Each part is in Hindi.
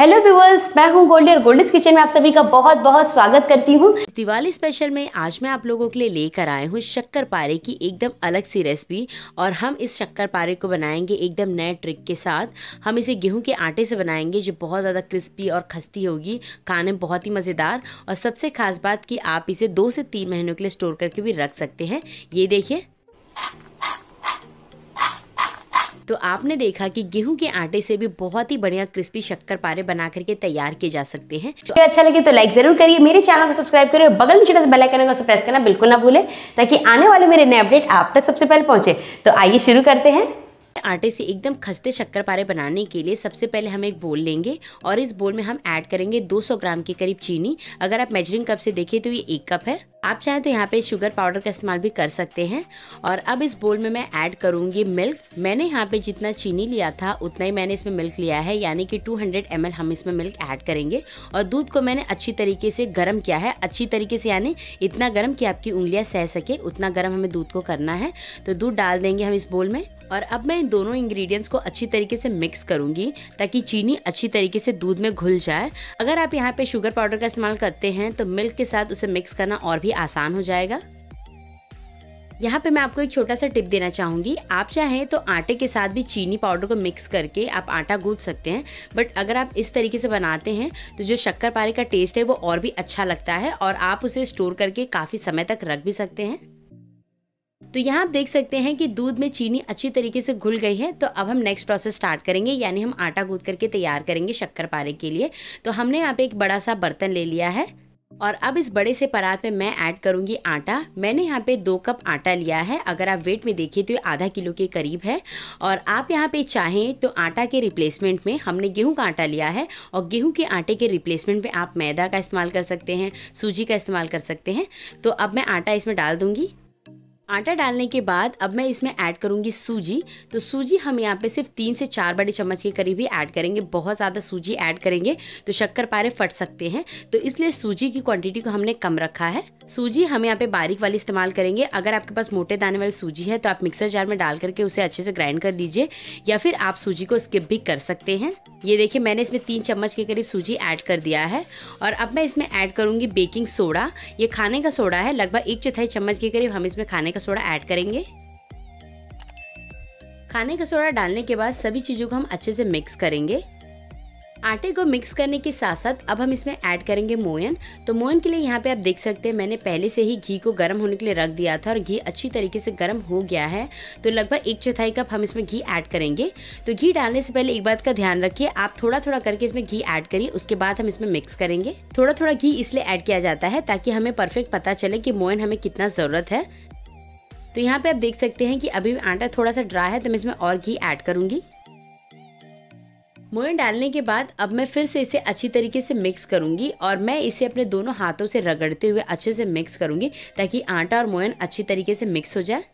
हेलो व्यूवर्स मैं हूं गोल्डी और गोल्डिस किचन में आप सभी का बहुत बहुत स्वागत करती हूं दिवाली स्पेशल में आज मैं आप लोगों के लिए लेकर आए हूं शक्कर पारे की एकदम अलग सी रेसिपी और हम इस शक्कर पारे को बनाएंगे एकदम नए ट्रिक के साथ हम इसे गेहूं के आटे से बनाएंगे जो बहुत ज़्यादा क्रिस्पी और खस्ती होगी खाने में बहुत ही मज़ेदार और सबसे खास बात कि आप इसे दो से तीन महीनों के लिए स्टोर करके भी रख सकते हैं ये देखिए तो आपने देखा कि गेहूं के आटे से भी बहुत ही बढ़िया क्रिस्पी शक्कर पारे बना करके तैयार किए जा सकते हैं तो अच्छा लगे तो लाइक जरूर करिए मेरे चैनल को सब्सक्राइब करिए और बगल में छोटा सा बेल आइकन को प्रेस करना बिल्कुल ना भूलें ताकि आने वाले मेरे नए अपडेट आप तक सबसे पहले पहुंचे तो आइए शुरू करते हैं आटे से एकदम खस्ते शक्कर पारे बनाने के लिए सबसे पहले हम एक बोल लेंगे और इस बोल में हम ऐड करेंगे 200 ग्राम के करीब चीनी अगर आप मेजरिंग कप से देखें तो ये एक कप है आप चाहें तो यहाँ पे शुगर पाउडर का इस्तेमाल भी कर सकते हैं और अब इस बोल में मैं ऐड करूँगी मिल्क मैंने यहाँ पे जितना चीनी लिया था उतना ही मैंने इसमें मिल्क लिया है यानी कि 200 हंड्रेड हम इसमें मिल्क ऐड करेंगे और दूध को मैंने अच्छी तरीके से गर्म किया है अच्छी तरीके से यानी इतना गर्म कि आपकी उंगलियाँ सह सके उतना गर्म हमें दूध को करना है तो दूध डाल देंगे हम इस बोल में और अब मैं इन दोनों इंग्रेडिएंट्स को अच्छी तरीके से मिक्स करूंगी ताकि चीनी अच्छी तरीके से दूध में घुल जाए अगर आप यहाँ पे शुगर पाउडर का इस्तेमाल करते हैं तो मिल्क के साथ उसे मिक्स करना और भी भी आसान हो जाएगा यहाँ पे मैं आपको एक छोटा सा टिप देना चाहूँगी आप चाहें तो आटे के साथ भी चीनी पाउडर को मिक्स करके आप आटा गूँध सकते हैं बट अगर आप इस तरीके से बनाते हैं तो जो शक्कर पारे का टेस्ट है वो और भी अच्छा लगता है और आप उसे स्टोर करके काफ़ी समय तक रख भी सकते हैं तो यहाँ आप देख सकते हैं कि दूध में चीनी अच्छी तरीके से घुल गई है तो अब हम नेक्स्ट प्रोसेस स्टार्ट करेंगे यानी हम आटा गूँध करके तैयार करेंगे शक्कर पारे के लिए तो हमने यहाँ पे एक बड़ा सा बर्तन ले लिया है और अब इस बड़े से परात में मैं ऐड करूँगी आटा मैंने यहाँ पे दो कप आटा लिया है अगर आप वेट में देखिए तो ये आधा किलो के करीब है और आप यहाँ पे चाहें तो आटा के रिप्लेसमेंट में हमने गेहूँ का आटा लिया है और गेहूँ के आटे के रिप्लेसमेंट में आप मैदा का इस्तेमाल कर सकते हैं सूजी का इस्तेमाल कर सकते हैं तो अब मैं आटा इसमें डाल दूँगी आटा डालने के बाद अब मैं इसमें ऐड करूंगी सूजी तो सूजी हम यहाँ पे सिर्फ तीन से चार बड़े चम्मच के करीब ही ऐड करेंगे बहुत ज़्यादा सूजी ऐड करेंगे तो शक्कर पारे फट सकते हैं तो इसलिए सूजी की क्वांटिटी को हमने कम रखा है सूजी हम यहाँ पे बारीक वाली इस्तेमाल करेंगे अगर आपके पास मोटे दाने वाली सूजी है तो आप मिक्सर जार में डाल करके उसे अच्छे से ग्राइंड कर लीजिए या फिर आप सूजी को स्किप भी कर सकते हैं ये देखिए मैंने इसमें तीन चम्मच के करीब सूजी ऐड कर दिया है और अब मैं इसमें ऐड करूँगी बेकिंग सोडा ये खाने का सोडा है लगभग एक चौथाई चम्मच के करीब हम इसमें खाने का सोडा ऐड करेंगे खाने का सोडा डालने के बाद सभी चीज़ों को हम अच्छे से मिक्स करेंगे आटे को मिक्स करने के साथ साथ अब हम इसमें ऐड करेंगे मोयन तो मोयन के लिए यहाँ पे आप देख सकते हैं मैंने पहले से ही घी को गर्म होने के लिए रख दिया था और घी अच्छी तरीके से गर्म हो गया है तो लगभग एक चौथाई कप हम इसमें घी ऐड करेंगे तो घी डालने से पहले एक बात का ध्यान रखिए आप थोड़ा थोड़ा करके इसमें घी ऐड करिए उसके बाद हम इसमें मिक्स करेंगे थोड़ा थोड़ा घी इसलिए ऐड किया जाता है ताकि हमें परफेक्ट पता चले कि मोयन हमें कितना ज़रूरत है तो यहाँ पे आप देख सकते हैं कि अभी आटा थोड़ा सा ड्राई है तो मैं इसमें और घी ऐड करूँगी मोयन डालने के बाद अब मैं फिर से इसे अच्छी तरीके से मिक्स करूँगी और मैं इसे अपने दोनों हाथों से रगड़ते हुए अच्छे से मिक्स करूँगी ताकि आटा और मोयन अच्छी तरीके से मिक्स हो जाए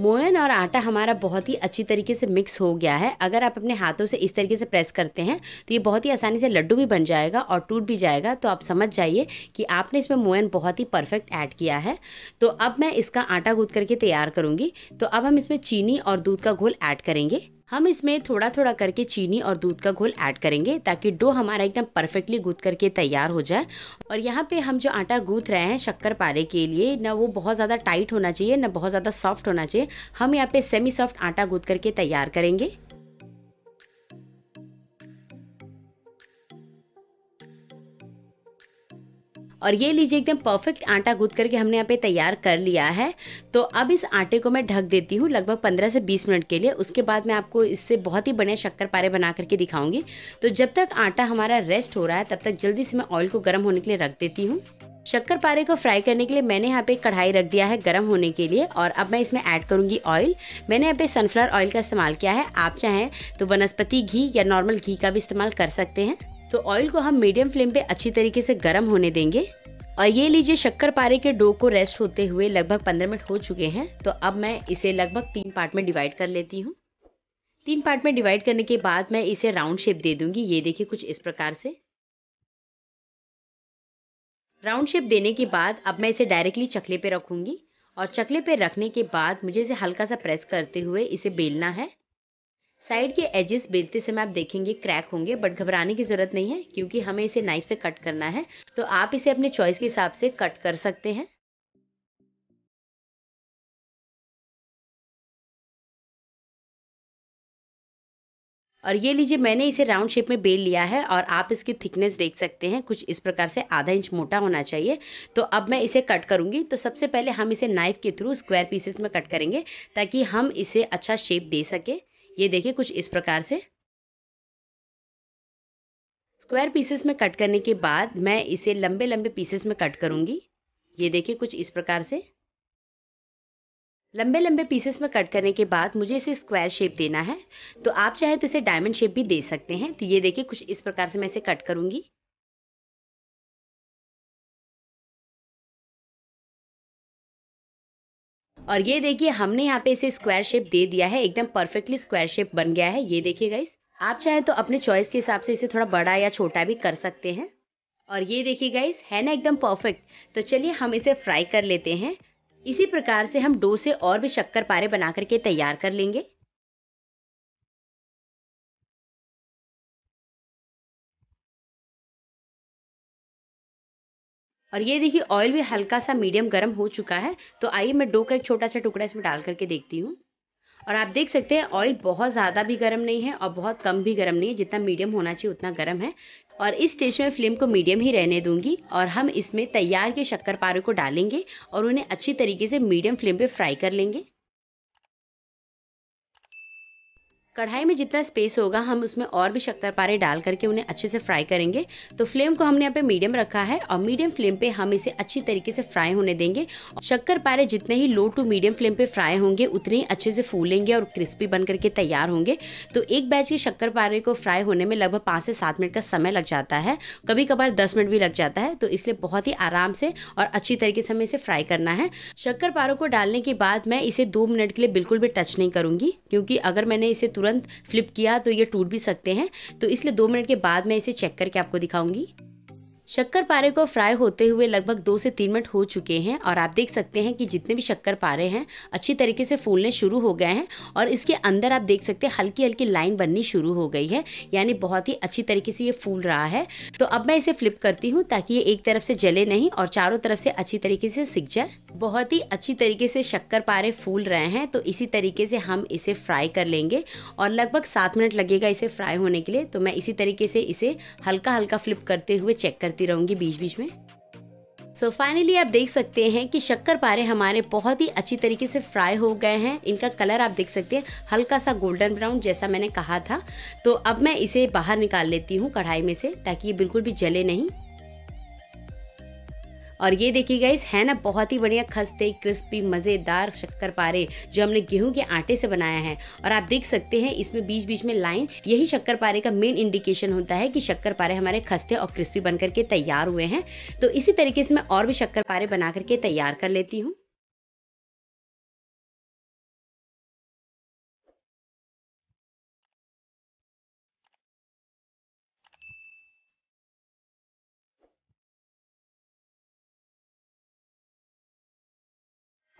मोयन और आटा हमारा बहुत ही अच्छी तरीके से मिक्स हो गया है अगर आप अपने हाथों से इस तरीके से प्रेस करते हैं तो ये बहुत ही आसानी से लड्डू भी बन जाएगा और टूट भी जाएगा तो आप समझ जाइए कि आपने इसमें मोयन बहुत ही परफेक्ट ऐड किया है तो अब मैं इसका आटा गूँद करके तैयार करूँगी तो अब हम इसमें चीनी और दूध का घोल ऐड करेंगे हम इसमें थोड़ा थोड़ा करके चीनी और दूध का घोल ऐड करेंगे ताकि डो हमारा एकदम परफेक्टली गूँथ करके तैयार हो जाए और यहाँ पे हम जो आटा गूँथ रहे हैं शक्कर पारे के लिए ना वो बहुत ज़्यादा टाइट होना चाहिए ना बहुत ज़्यादा सॉफ्ट होना चाहिए हम यहाँ पे सेमी सॉफ्ट आटा गूँथ करके तैयार करेंगे और ये लीजिए एकदम परफेक्ट आटा गूंथ करके हमने यहाँ पे तैयार कर लिया है तो अब इस आटे को मैं ढक देती हूँ लगभग 15 से 20 मिनट के लिए उसके बाद मैं आपको इससे बहुत ही बढ़िया शक्कर पारे बना करके दिखाऊंगी तो जब तक आटा हमारा रेस्ट हो रहा है तब तक जल्दी से मैं ऑयल को गर्म होने के लिए रख देती हूँ शक्कर पारे को फ्राई करने के लिए मैंने यहाँ पे कढ़ाई रख दिया है गर्म होने के लिए और अब मैं इसमें ऐड करूँगी ऑयल मैंने यहाँ पे सनफ्लावर ऑयल का इस्तेमाल किया है आप चाहें तो वनस्पति घी या नॉर्मल घी का भी इस्तेमाल कर सकते हैं तो ऑयल को हम मीडियम फ्लेम पे अच्छी तरीके से गर्म होने देंगे और ये लीजिए शक्कर पारे के डो को रेस्ट होते हुए लगभग पंद्रह मिनट हो चुके हैं तो अब मैं इसे लगभग तीन पार्ट में डिवाइड कर लेती हूँ तीन पार्ट में डिवाइड करने के बाद मैं इसे राउंड शेप दे दूंगी ये देखिए कुछ इस प्रकार से राउंड शेप देने के बाद अब मैं इसे डायरेक्टली चकले पे रखूंगी और चकले पे रखने के बाद मुझे इसे हल्का सा प्रेस करते हुए इसे बेलना है साइड के एजेस बेलते समय आप देखेंगे क्रैक होंगे बट घबराने की ज़रूरत नहीं है क्योंकि हमें इसे नाइफ से कट करना है तो आप इसे अपने चॉइस के हिसाब से कट कर सकते हैं और ये लीजिए मैंने इसे राउंड शेप में बेल लिया है और आप इसकी थिकनेस देख सकते हैं कुछ इस प्रकार से आधा इंच मोटा होना चाहिए तो अब मैं इसे कट करूँगी तो सबसे पहले हम इसे नाइफ के थ्रू स्क्वायर पीसेस में कट करेंगे ताकि हम इसे अच्छा शेप दे सकें ये देखिए कुछ इस प्रकार से स्क्वायर पीसेस में कट करने के बाद मैं इसे लंबे लंबे पीसेस में कट करूंगी ये देखिए कुछ इस प्रकार से लंबे लंबे पीसेस में कट करने के बाद मुझे इसे स्क्वायर शेप देना है तो आप चाहे तो इसे डायमंड शेप भी दे सकते हैं तो ये देखिए कुछ इस प्रकार से मैं इसे कट करूंगी और ये देखिए हमने यहाँ पे इसे स्क्वायर शेप दे दिया है एकदम परफेक्टली स्क्वायर शेप बन गया है ये देखिए गाइस आप चाहें तो अपने चॉइस के हिसाब से इसे थोड़ा बड़ा या छोटा भी कर सकते हैं और ये देखिए गाइस है ना एकदम परफेक्ट तो चलिए हम इसे फ्राई कर लेते हैं इसी प्रकार से हम डो से और भी शक्कर पारे बना करके तैयार कर लेंगे और ये देखिए ऑयल भी हल्का सा मीडियम गर्म हो चुका है तो आइए मैं डो का एक छोटा सा टुकड़ा इसमें डाल करके देखती हूँ और आप देख सकते हैं ऑयल बहुत ज़्यादा भी गर्म नहीं है और बहुत कम भी गर्म नहीं है जितना मीडियम होना चाहिए उतना गर्म है और इस स्टेज में फ्लेम को मीडियम ही रहने दूंगी और हम इसमें तैयार के शक्कर पारे को डालेंगे और उन्हें अच्छी तरीके से मीडियम फ्लेम पे फ्राई कर लेंगे कढ़ाई में जितना स्पेस होगा हम उसमें और भी शक्कर पारे डाल करके उन्हें अच्छे से फ्राई करेंगे तो फ्लेम को हमने यहाँ पे मीडियम रखा है और मीडियम फ्लेम पे हम इसे अच्छी तरीके से फ्राई होने देंगे शक्कर पारे जितने ही लो टू मीडियम फ्लेम पे फ्राई होंगे उतने ही अच्छे से फूलेंगे और क्रिस्पी बन करके तैयार होंगे तो एक बैच के शक्कर पारे को फ्राई होने में लगभग पाँच से सात मिनट का समय लग जाता है कभी कभार दस मिनट भी लग जाता है तो इसलिए बहुत ही आराम से और अच्छी तरीके से हमें इसे फ्राई करना है शक्कर पारों को डालने के बाद मैं इसे दो मिनट के लिए बिल्कुल भी टच नहीं करूँगी क्योंकि अगर मैंने इसे तुरंत फ्लिप किया तो ये टूट भी सकते हैं तो इसलिए दो मिनट के बाद मैं इसे चेक करके आपको दिखाऊंगी शक्कर पारे को फ्राई होते हुए लगभग दो से तीन मिनट हो चुके हैं और आप देख सकते हैं कि जितने भी शक्कर पारे हैं अच्छी तरीके से फूलने शुरू हो गए हैं और इसके अंदर आप देख सकते हैं हल्की हल्की लाइन बननी शुरू हो गई है यानी बहुत ही अच्छी तरीके से ये फूल रहा है तो अब मैं इसे फ्लिप करती हूँ ताकि ये एक तरफ से जले नहीं और चारों तरफ से अच्छी तरीके से सीख जाए बहुत ही अच्छी तरीके से शक्कर पारे फूल रहे हैं तो इसी तरीके से हम इसे फ्राई कर लेंगे और लगभग सात मिनट लगेगा इसे फ्राई होने के लिए तो मैं इसी तरीके से इसे हल्का हल्का फ्लिप करते हुए चेक करती करती रहूँगी बीच बीच में सो so फाइनली आप देख सकते हैं कि शक्कर पारे हमारे बहुत ही अच्छी तरीके से फ्राई हो गए हैं इनका कलर आप देख सकते हैं हल्का सा गोल्डन ब्राउन जैसा मैंने कहा था तो अब मैं इसे बाहर निकाल लेती हूँ कढ़ाई में से ताकि ये बिल्कुल भी जले नहीं और ये देखिए गाइस है ना बहुत ही बढ़िया खस्ते क्रिस्पी मज़ेदार शक्कर पारे जो हमने गेहूं के आटे से बनाया है और आप देख सकते हैं इसमें बीच बीच में लाइन यही शक्कर पारे का मेन इंडिकेशन होता है कि शक्कर पारे हमारे खस्ते और क्रिस्पी बनकर के तैयार हुए हैं तो इसी तरीके से मैं और भी शक्कर पारे बना करके तैयार कर लेती हूँ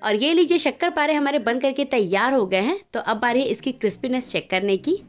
और ये लीजिए शक्कर पारे हमारे बन करके तैयार हो गए हैं तो अब आ रही है इसकी क्रिस्पीनेस चेक करने की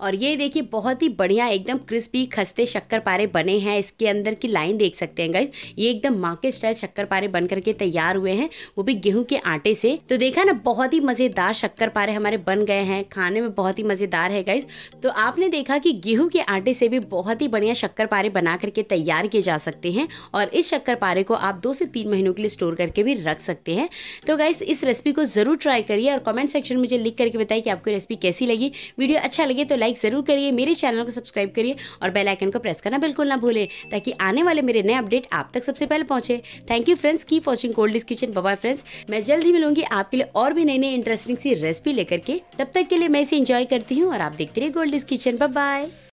और ये देखिए बहुत ही बढ़िया एकदम क्रिस्पी खस्ते शक्कर पारे बने हैं इसके अंदर की लाइन देख सकते हैं गाइज ये एकदम माँ के स्टाइल शक्कर पारे बन करके तैयार हुए हैं वो भी गेहूं के आटे से तो देखा ना बहुत ही मज़ेदार शक्कर पारे हमारे बन गए हैं खाने में बहुत ही मज़ेदार है गाइज तो आपने देखा कि गेहूँ के आटे से भी बहुत ही बढ़िया शक्कर पारे बना करके तैयार किए जा सकते हैं और इस शक्कर पारे को आप दो से तीन महीनों के लिए स्टोर करके भी रख सकते हैं तो गाइज इस रेसिपी को ज़रूर ट्राई करिए और कॉमेंट सेक्शन में मुझे लिख करके बताइए कि आपको रेसिपी कैसी लगी वीडियो अच्छा लगे तो लाइक ज़रूर करिए मेरे चैनल को सब्सक्राइब करिए और बेल आइकन को प्रेस करना बिल्कुल ना भूलें ताकि आने वाले मेरे नए अपडेट आप तक सबसे पहले पहुंचे thank you friends keep watching Cold Kitchen bye friends मैं जल्द ही मिलूंगी आपके लिए और भी नई नई इंटरेस्टिंग सी रेसिपी लेकर के तब तक के लिए मैं इसे इंजॉय करती हूँ और आप देखते रहिए गोल्ड डिस किचन बाय